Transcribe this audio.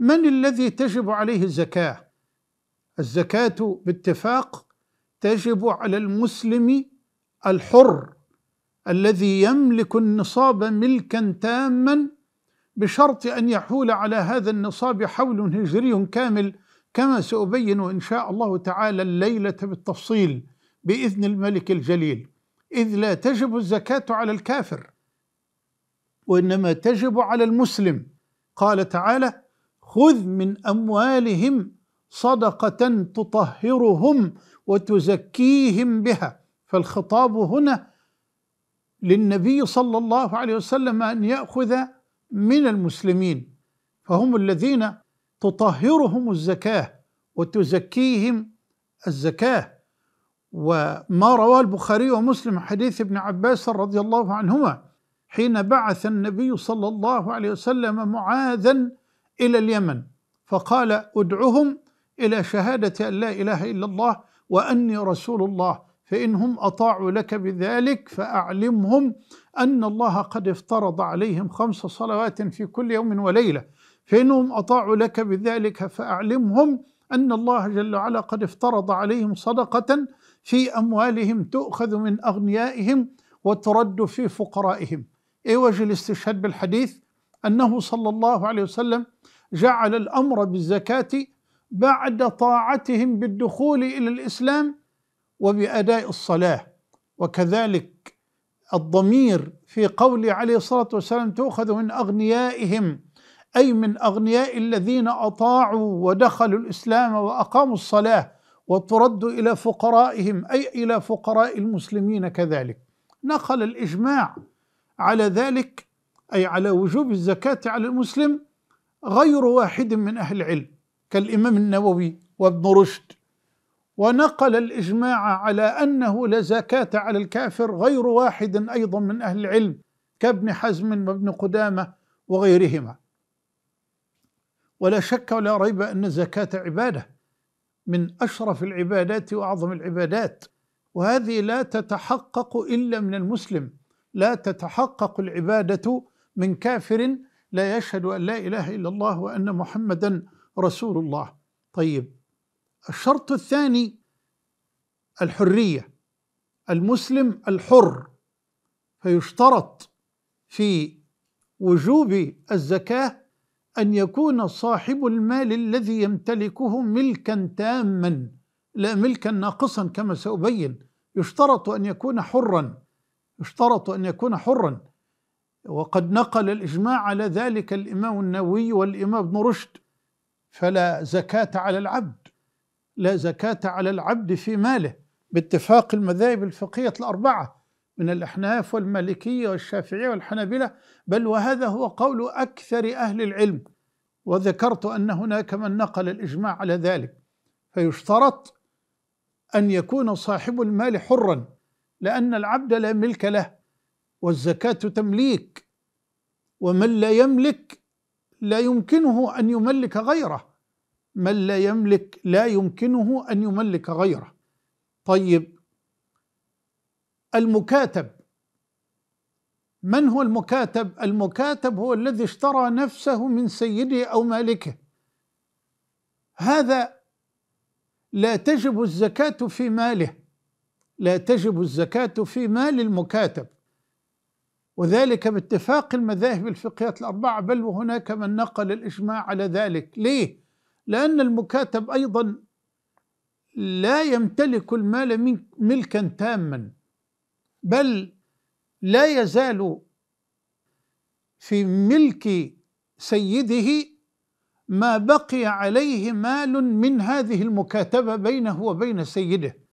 من الذي تجب عليه الزكاه الزكاه باتفاق تجب على المسلم الحر الذي يملك النصاب ملكا تاما بشرط ان يحول على هذا النصاب حول هجري كامل كما سأبين إن شاء الله تعالى الليلة بالتفصيل بإذن الملك الجليل إذ لا تجب الزكاة على الكافر وإنما تجب على المسلم قال تعالى خذ من اموالهم صدقه تطهرهم وتزكيهم بها فالخطاب هنا للنبي صلى الله عليه وسلم ان ياخذ من المسلمين فهم الذين تطهرهم الزكاه وتزكيهم الزكاه وما رواه البخاري ومسلم حديث ابن عباس رضي الله عنهما حين بعث النبي صلى الله عليه وسلم معاذا إلى اليمن فقال ادعهم إلى شهادة أن لا إله إلا الله وأني رسول الله فإنهم أطاعوا لك بذلك فأعلمهم أن الله قد افترض عليهم خمس صلوات في كل يوم وليلة فإنهم أطاعوا لك بذلك فأعلمهم أن الله جل وعلا قد افترض عليهم صدقة في أموالهم تؤخذ من أغنيائهم وترد في فقرائهم إيه وجه الاستشهاد بالحديث أنه صلى الله عليه وسلم جعل الأمر بالزكاة بعد طاعتهم بالدخول إلى الإسلام وبأداء الصلاة وكذلك الضمير في قول عليه الصلاة والسلام تؤخذ من أغنيائهم أي من أغنياء الذين أطاعوا ودخلوا الإسلام وأقاموا الصلاة وترد إلى فقرائهم أي إلى فقراء المسلمين كذلك نقل الإجماع على ذلك أي على وجوب الزكاة على المسلم غير واحد من أهل العلم كالإمام النووي وابن رشد ونقل الإجماع على أنه لا زكاة على الكافر غير واحد أيضا من أهل العلم كابن حزم وابن قدامة وغيرهما ولا شك ولا ريب أن الزكاة عبادة من أشرف العبادات وأعظم العبادات وهذه لا تتحقق إلا من المسلم لا تتحقق العبادة من كافر لا يشهد أن لا إله إلا الله وأن محمدا رسول الله طيب الشرط الثاني الحرية المسلم الحر فيشترط في وجوب الزكاة أن يكون صاحب المال الذي يمتلكه ملكا تاما لا ملكا ناقصا كما سأبين يشترط أن يكون حرا يشترط أن يكون حرا وقد نقل الإجماع على ذلك الإمام النووي والإمام ابن رشد فلا زكاة على العبد لا زكاة على العبد في ماله باتفاق المذاهب الفقهية الأربعة من الأحناف والمالكية والشافعية والحنابلة بل وهذا هو قول أكثر أهل العلم وذكرت أن هناك من نقل الإجماع على ذلك فيشترط أن يكون صاحب المال حرا لأن العبد لا ملك له والزكاة تمليك ومن لا يملك لا يمكنه أن يملك غيره من لا يملك لا يمكنه أن يملك غيره طيب المكاتب من هو المكاتب؟ المكاتب هو الذي اشترى نفسه من سيده أو مالكه هذا لا تجب الزكاة في ماله لا تجب الزكاة في مال المكاتب وذلك باتفاق المذاهب الفقهية الأربعة بل وهناك من نقل الإجماع على ذلك ليه؟ لأن المكاتب أيضا لا يمتلك المال ملكا تاما بل لا يزال في ملك سيده ما بقي عليه مال من هذه المكاتبة بينه وبين سيده